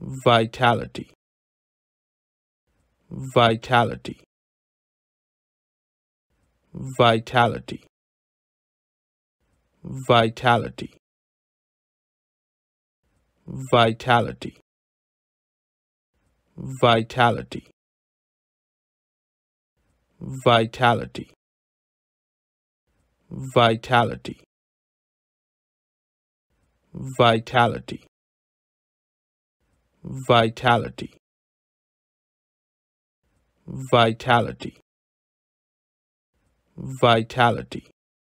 vitality vitality vitality vitality vitality vitality vitality vitality vitality vitality vitality vitality